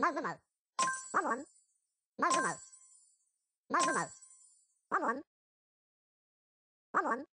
マグマウ。ワンワン。マグマウ。マグマウ。ワンワン。ワンワン。